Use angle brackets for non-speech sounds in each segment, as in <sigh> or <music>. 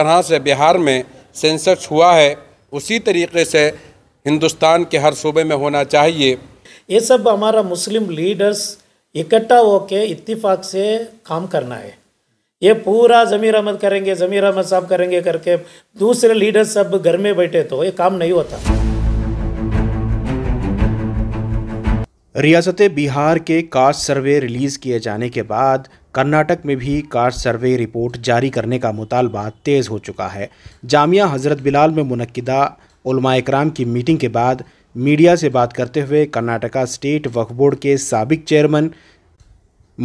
तरह से बिहार में सेंसस हुआ है उसी तरीके से हिंदुस्तान के हर सूबे में होना चाहिए ये सब हमारा मुस्लिम लीडर्स इकट्ठा होके इत्तेफाक से काम करना है ये पूरा ज़मीर अहमद करेंगे ज़मीर अहमद साहब करेंगे करके दूसरे लीडर सब घर में बैठे तो ये काम नहीं होता रियासत बिहार के कास्ट सर्वे रिलीज़ किए जाने के बाद कर्नाटक में भी कार सर्वे रिपोर्ट जारी करने का मुतालबा तेज़ हो चुका है जामिया हज़रत बिलाल में मनदा कराम की मीटिंग के बाद मीडिया से बात करते हुए कर्नाटका स्टेट वक्फ बोर्ड के सबक चेयरमैन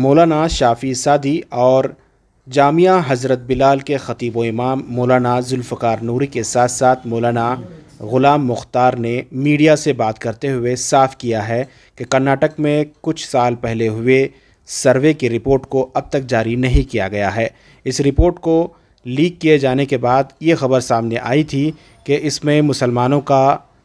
मौलाना शाफी सादी और जामिया हज़रत बिलाल के ख़तीब इमाम मौलाना जुल्फ़ार नूरी के साथ साथ मौलाना ग़ुलाम मुख्तार ने मीडिया से बात करते हुए साफ़ किया है कि कर्नाटक में कुछ साल पहले हुए सर्वे की रिपोर्ट को अब तक जारी नहीं किया गया है इस रिपोर्ट को लीक किए जाने के बाद ये खबर सामने आई थी कि इसमें मुसलमानों का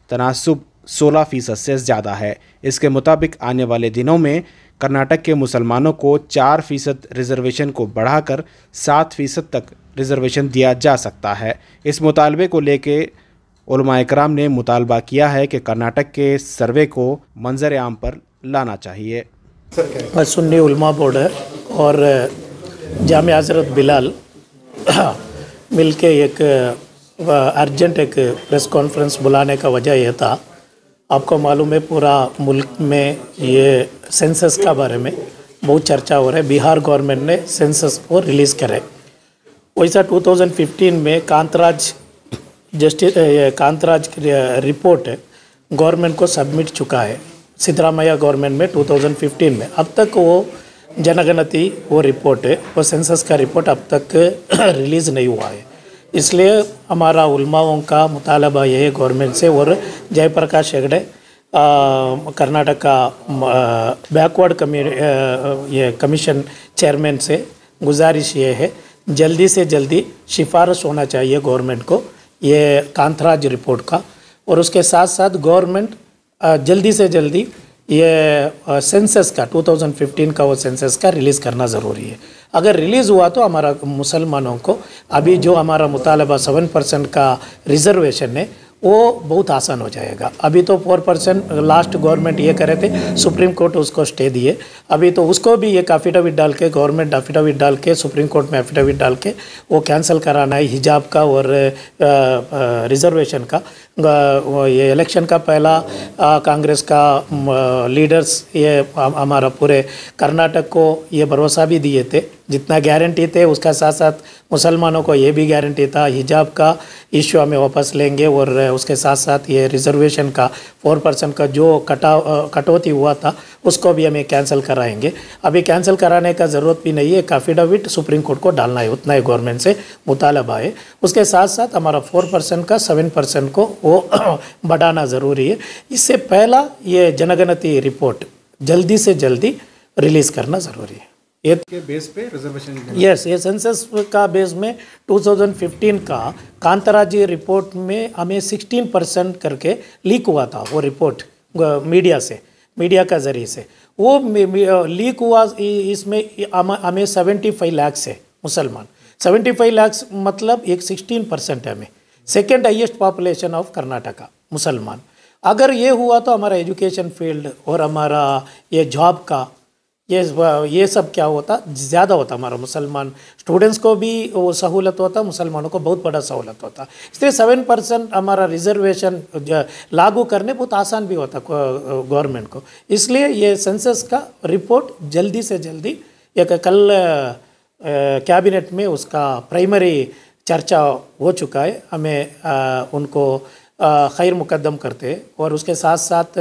तनासब सोलह फ़ीसद से ज़्यादा है इसके मुताबिक आने वाले दिनों में कर्नाटक के मुसलमानों को चार फ़ीसद रिजर्वेशन को बढ़ाकर सात फ़ीसद तक रिजर्वेशन दिया जा सकता है इस मुतालबे को लेके कराम ने मुतालबा किया है कि कर्नाटक के सर्वे को मंजर आम पर लाना चाहिए मैं सुन्नी उलमा बोर्ड है और जाम हजरत बिलाल <clears throat> मिल के एक अर्जेंट एक प्रेस कॉन्फ्रेंस बुलाने का वजह यह था आपको मालूम है पूरा मुल्क में ये सेंसस का बारे में बहुत चर्चा हो रहा है बिहार गवर्नमेंट ने सेंसस को रिलीज़ करे वैसा 2015 में Kantharaj justice Kantharaj report government को सबमिट चुका है सिद्धरामैया गवर्नमेंट में 2015 में अब तक वो जनगणति वो रिपोर्ट वो सेंसस का रिपोर्ट अब तक रिलीज़ <clears throat> नहीं हुआ है इसलिए हमारा उलमाओं का मुतालबा यह है गवर्नमेंट से और जयप्रकाश हेगड़े कर्नाटक का बैकवर्ड कमी ये कमीशन चेयरमैन से गुजारिश ये है जल्दी से जल्दी सिफारिश होना चाहिए गवर्नमेंट को ये कांतराज रिपोर्ट का और उसके साथ साथ गवर्नमेंट जल्दी से जल्दी ये सेंसस का 2015 का वो सेंसस का रिलीज़ करना ज़रूरी है अगर रिलीज़ हुआ तो हमारा मुसलमानों को अभी जो हमारा मुतालबा सेवन परसेंट का रिजर्वेशन है वो बहुत आसान हो जाएगा अभी तो फोर परसेंट लास्ट गवर्नमेंट ये करे थे सुप्रीम कोर्ट उसको स्टे दिए अभी तो उसको भी एक अफिडाविट डाल के गवर्नमेंट अफिडाविट डाल के सुप्रीम कोर्ट में अफिडाविट डाल के वो कैंसिल कराना है हिजाब का और रिजर्वेशन का ये इलेक्शन का पहला कांग्रेस का लीडर्स ये हमारा पूरे कर्नाटक को ये भरोसा भी दिए थे जितना गारंटी थे उसका साथ साथ मुसलमानों को ये भी गारंटी था हिजाब का इश्यू हमें वापस लेंगे और उसके साथ साथ ये रिजर्वेशन का फोर परसेंट का जो कटा कटौती हुआ था उसको भी हमें कैंसिल कराएंगे अभी कैंसिल कराने का ज़रूरत भी नहीं है एक अफिडाविट सुप्रीम कोर्ट को डालना है उतना ही गवर्नमेंट से मुतालबा है उसके साथ साथ हमारा फोर परसेंट का सेवन परसेंट को वो <clears throat> बढ़ाना ज़रूरी है इससे पहला ये जनगणति रिपोर्ट जल्दी से जल्दी रिलीज़ करना ज़रूरी है के बेस पे रिजर्वेशन यस ये सेंसस का बेस में 2015 का कांतरा जी रिपोर्ट में हमें 16 परसेंट करके लीक हुआ था वो रिपोर्ट मीडिया से मीडिया का जरिए से वो लीक हुआ इसमें हमें 75 लैक्स है मुसलमान 75 लैक्स मतलब एक 16 परसेंट है हमें second highest population of Karnataka मुसलमान अगर ये हुआ तो हमारा एजुकेशन फील्ड और हमारा ये जॉब का ये ये सब क्या होता ज़्यादा होता हमारा मुसलमान स्टूडेंट्स को भी वो सहूलत होता मुसलमानों को बहुत बड़ा सहूलत होता इसलिए सेवन परसेंट हमारा रिजर्वेशन लागू करने बहुत आसान भी होता गवर्नमेंट को इसलिए ये सेंसस का रिपोर्ट जल्दी से जल्दी एक कल कैबिनेट में उसका प्राइमरी चर्चा हो चुका है हमें उनको खैर मुकदम करते और उसके साथ साथ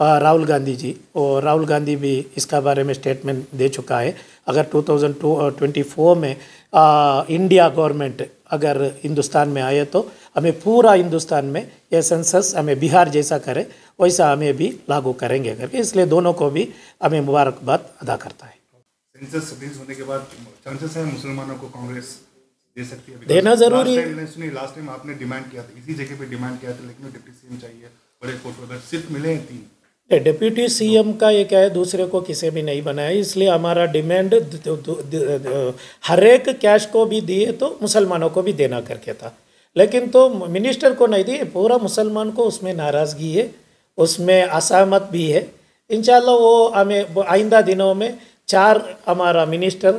राहुल गांधी जी और राहुल गांधी भी इसका बारे में स्टेटमेंट दे चुका है अगर 2024 में आ, इंडिया गवर्नमेंट अगर हिंदुस्तान में आए तो हमें पूरा हिंदुस्तान में यह सेंसस हमें बिहार जैसा करे वैसा हमें भी लागू करेंगे करके इसलिए दोनों को भी हमें मुबारकबाद अदा करता है सेंसस रिलीज होने के बाद चांसेस है मुसलमानों को कांग्रेस दे सकती है देना जरूरी है लास्ट टाइम आपने डिमांड किया था इसी जगह पे डिमांड किया था लेकिन डिप्टी सीएम चाहिए बड़े सिर्फ मिले हैं तीन डिप्यूटी सीएम का ये क्या है दूसरे को किसी भी नहीं बनाया इसलिए हमारा डिमांड हर एक कैश को भी दिए तो मुसलमानों को भी देना करके था लेकिन तो मिनिस्टर को नहीं दिए पूरा मुसलमान को उसमें नाराज़गी है उसमें असहमत भी है इन वो हमें आइंदा दिनों में चार हमारा मिनिस्टर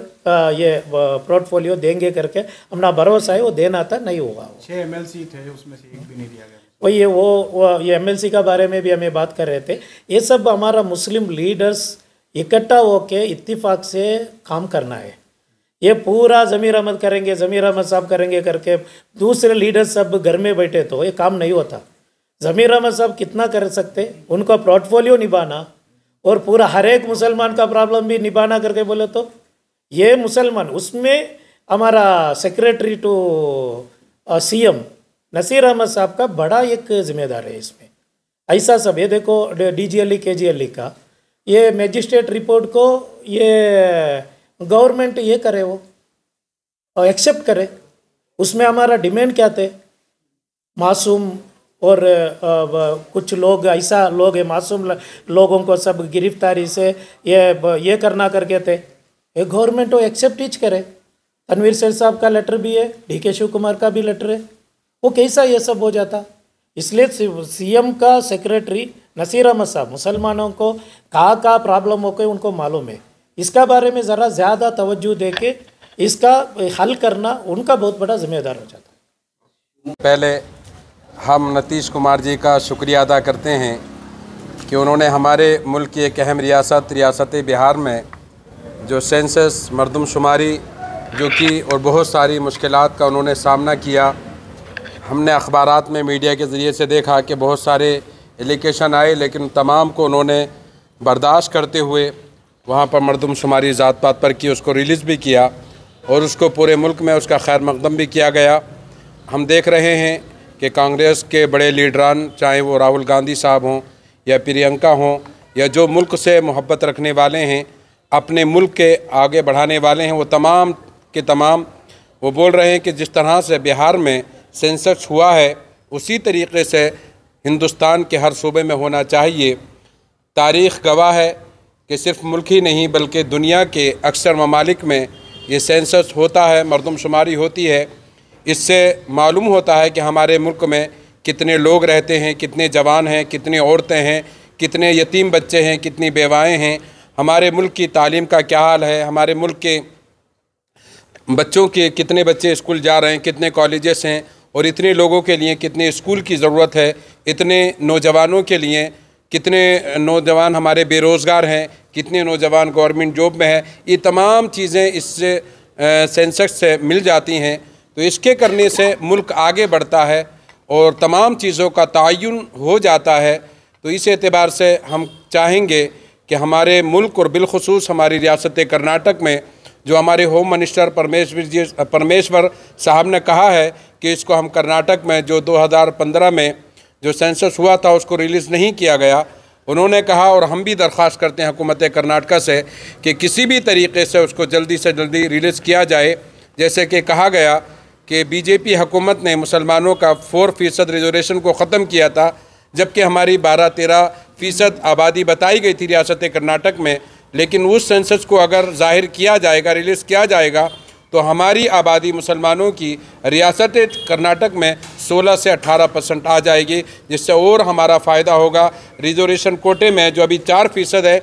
ये पोर्टफोलियो देंगे करके हमारा भरोसा है वो देना था नहीं होगा छः एम एल सी थे उसमें से एक भी नहीं दिया गया वही ये वो, वो ये एम का बारे में भी हमें बात कर रहे थे ये सब हमारा मुस्लिम लीडर्स इकट्ठा होके इत्तेफाक से काम करना है ये पूरा ज़मीर अहमद करेंगे ज़मीर अहमद साहब करेंगे करके दूसरे लीडर सब घर में बैठे तो ये काम नहीं होता ज़मीर अहमद साहब कितना कर सकते उनका पोर्टफोलियो निभाना और पूरा हर एक मुसलमान का प्रॉब्लम भी निभाना करके बोले तो ये मुसलमान उसमें हमारा secretary to CM Naseer Ahmed साहब का बड़ा एक जिम्मेदार है इसमें ऐसा सब ये देखो डी जी एल ई के जी एल ई का ये मैजिस्ट्रेट रिपोर्ट को ये गवर्नमेंट ये करे वो एक्सेप्ट करे उसमें हमारा डिमांड क्या थे मासूम और कुछ लोग ऐसा लोग है मासूम लोगों को सब गिरफ्तारी से ये ये करना करके थे ये गवर्नमेंट वो एक्सेप्ट हीच करे तनवीर सर साहब का लेटर भी है डी के शिव कुमार का भी लेटर है वो कैसा ये सब हो जाता इसलिए सीएम का सेक्रेटरी नसीर अहमद साहब मुसलमानों को कहाँ कहाँ प्रॉब्लम हो गई उनको मालूम है इसका बारे में ज़रा ज़्यादा तोज्जो दे के इसका हल करना उनका बहुत बड़ा जिम्मेदार हो जाता पहले हम नतीश कुमार जी का शुक्रिया अदा करते हैं कि उन्होंने हमारे मुल्क की एक अहम रियासत रियासत बिहार में जो सेंसस मरदमशुमारी जो कि और बहुत सारी मुश्किल का उन्होंने सामना किया हमने अखबार में मीडिया के ज़रिए से देखा कि बहुत सारे एलिकेशन आए लेकिन तमाम को उन्होंने बर्दाश्त करते हुए वहाँ पर मरदमशुमारी ज़ात पात पर की उसको रिलीज़ भी किया और उसको पूरे मुल्क में उसका खैर मकदम भी किया गया हम देख रहे हैं कि कांग्रेस के बड़े लीडरान चाहे वो राहुल गांधी साहब हों या प्रियंका हों या जो मुल्क से मोहब्बत रखने वाले हैं अपने मुल्क के आगे बढ़ाने वाले हैं वो तमाम के तमाम वो बोल रहे हैं कि जिस तरह से बिहार में सेंसक्स हुआ है उसी तरीके से हिंदुस्तान के हर सूबे में होना चाहिए तारीख़ गवाह है कि सिर्फ मुल्क ही नहीं बल्कि दुनिया के अक्सर ममालिक में ये सेंसस होता है मरदमशुमारी होती है इससे मालूम होता है कि हमारे मुल्क में कितने लोग रहते हैं कितने जवान हैं कितने औरतें हैं कितने यतीम बच्चे हैं कितनी बेवाएँ हैं हमारे मुल्क की तालीम का क्या हाल है हमारे मुल्क के बच्चों के कितने बच्चे स्कूल जा रहे हैं कितने कॉलेजेस हैं और इतने लोगों के लिए कितने स्कूल की ज़रूरत है इतने नौजवानों के लिए कितने नौजवान हमारे बेरोज़गार हैं कितने नौजवान गवर्नमेंट जॉब में हैं ये तमाम चीज़ें इस सेंसेक्स से मिल जाती हैं तो इसके करने से मुल्क आगे बढ़ता है और तमाम चीज़ों का तयन हो जाता है तो इस एतबार से हम चाहेंगे कि हमारे मुल्क और बिलखसूस हमारी रियासत कर्नाटक में जो हमारे होम मिनिस्टर परमेश्वर जी परमेश्वर साहब ने कहा है कि इसको हम कर्नाटक में जो 2015 में जो सेंसस हुआ था उसको रिलीज़ नहीं किया गया उन्होंने कहा और हम भी दरख्वास्त करते हैं हुकूमत कर्नाटका से कि किसी भी तरीके से उसको जल्दी से जल्दी रिलीज़ किया जाए जैसे कि कहा गया कि बीजेपी हुकूमत ने मुसलमानों का फोर फ़ीसद रिजर्वेशन को ख़त्म किया था जबकि हमारी बारह तेरह फ़ीसद आबादी बताई गई थी रियासत कर्नाटक में लेकिन उस सेंसस को अगर जाहिर किया जाएगा रिलीज़ किया जाएगा तो हमारी आबादी मुसलमानों की रियासत कर्नाटक में 16 से 18 परसेंट आ जाएगी जिससे और हमारा फ़ायदा होगा रिजर्वेशन कोटे में जो अभी चार फ़ीसद है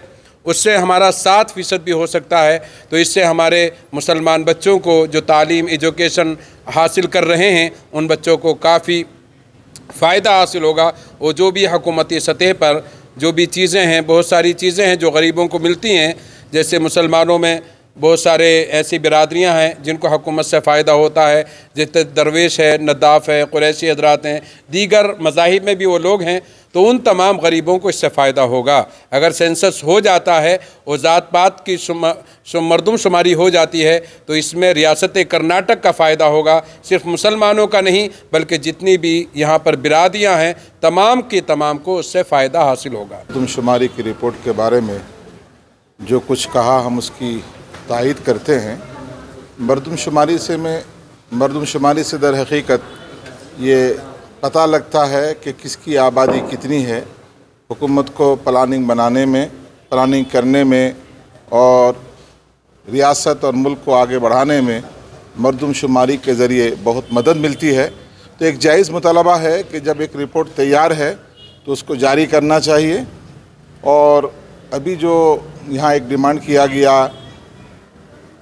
उससे हमारा सात फ़ीसद भी हो सकता है तो इससे हमारे मुसलमान बच्चों को जो तालीम एजुकेशन हासिल कर रहे हैं उन बच्चों को काफ़ी फ़ायदा हासिल होगा और जो भी हकूमती सतह पर जो भी चीज़ें हैं बहुत सारी चीज़ें हैं जो गरीबों को मिलती हैं जैसे मुसलमानों में बहुत सारे ऐसी बिरादरियाँ हैं जिनको हकूमत से फ़ायदा होता है जैसे दरवेश है नदाफ़ है कुरैसी हजरात हैं दीगर मजाहब में भी वो लोग हैं तो उन तमाम गरीबों को इससे फ़ायदा होगा अगर सेंसस हो जाता है और ज़ात पात की मरदम शुमारी हो जाती है तो इसमें रियासत कर्नाटक का फ़ायदा होगा सिर्फ मुसलमानों का नहीं बल्कि जितनी भी यहाँ पर बिरादियाँ हैं तमाम की तमाम को उससे फ़ायदा हासिल होगा मरदमशुमारी की रिपोर्ट के बारे में जो कुछ कहा हम उसकी तायद करते हैं मरदमशुमारी से में मरदमशुमारी से दर हकीकत ये पता लगता है कि किसकी आबादी कितनी है हुकूमत को प्लानिंग बनाने में प्लानिंग करने में और रियासत और मुल्क को आगे बढ़ाने में मरदमशुमारी के ज़रिए बहुत मदद मिलती है तो एक जायज़ मुतालबा है कि जब एक रिपोर्ट तैयार है तो उसको जारी करना चाहिए और अभी जो यहाँ एक डिमांड किया गया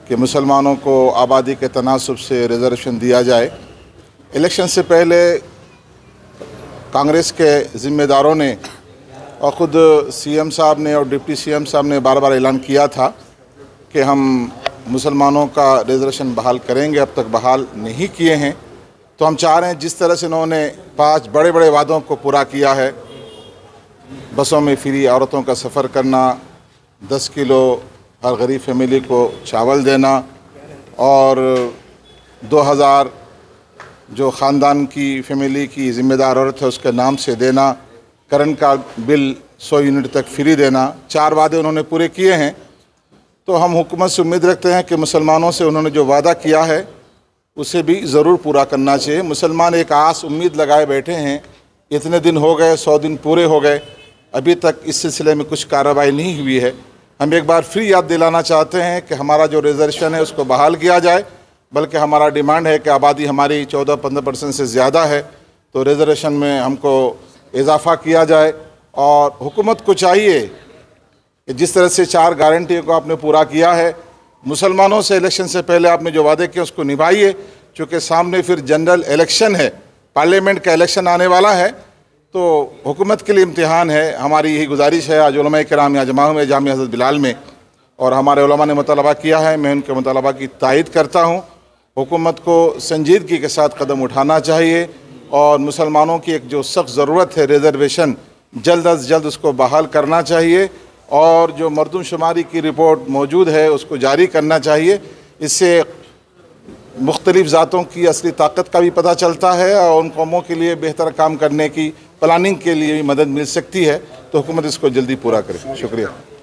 कि मुसलमानों को आबादी के तनासब से रिजर्वेशन दिया जाए इलेक्शन से पहले कांग्रेस के ज़िम्मेदारों ने और ख़ुद सीएम साहब ने और डिप्टी सीएम साहब ने बार बार ऐलान किया था कि हम मुसलमानों का रिजर्वेशन बहाल करेंगे अब तक बहाल नहीं किए हैं तो हम चाह रहे हैं जिस तरह से इन्होंने पांच बड़े बड़े वादों को पूरा किया है बसों में फ्री औरतों का सफ़र करना दस किलो हर गरीब फैमिली को चावल देना और 2000 जो ख़ानदान की फैमिली की ज़िम्मेदार औरत है उसके नाम से देना करंट का बिल 100 यूनिट तक फ्री देना चार वादे उन्होंने पूरे किए हैं तो हम हुकूमत से उम्मीद रखते हैं कि मुसलमानों से उन्होंने जो वादा किया है उसे भी ज़रूर पूरा करना चाहिए मुसलमान एक आस उम्मीद लगाए बैठे हैं इतने दिन हो गए सौ दिन पूरे हो गए अभी तक इस सिलसिले में कुछ कार्रवाई नहीं हुई है हम एक बार फिर याद दिलाना चाहते हैं कि हमारा जो रिजर्वेशन है उसको बहाल किया जाए बल्कि हमारा डिमांड है कि आबादी हमारी चौदह पंद्रह परसेंट से ज़्यादा है तो रिजर्वेशन में हमको इजाफा किया जाए और हुकूमत को चाहिए कि जिस तरह से चार गारंटियों को आपने पूरा किया है मुसलमानों से इलेक्शन से पहले आपने जो वादे किए उसको निभाइए चूँकि सामने फिर जनरल इलेक्शन है पार्लियामेंट का इलेक्शन आने वाला है तो हुकूमत के लिए इम्तहान है हमारी यही गुजारिश है आज कराम या जमा हुए जाम हज़रत बिलाल में और हमारे ने मुतालबा किया है मैं उनके मुतालबा की तायद करता हूँ हुकूमत को संजीदगी के साथ कदम उठाना चाहिए और मुसलमानों की एक जो सख्त ज़रूरत है रिजर्वेशन जल्द अज जल्द उसको बहाल करना चाहिए और जो मरदमशुमारी की रिपोर्ट मौजूद है उसको जारी करना चाहिए इससे मुख्तलिफ़ ज़ातों की असली ताकत का भी पता चलता है और उन कौमों के लिए बेहतर काम करने की प्लानिंग के लिए भी मदद मिल सकती है तो हुकूमत इसको जल्दी पूरा करे शुक्रिया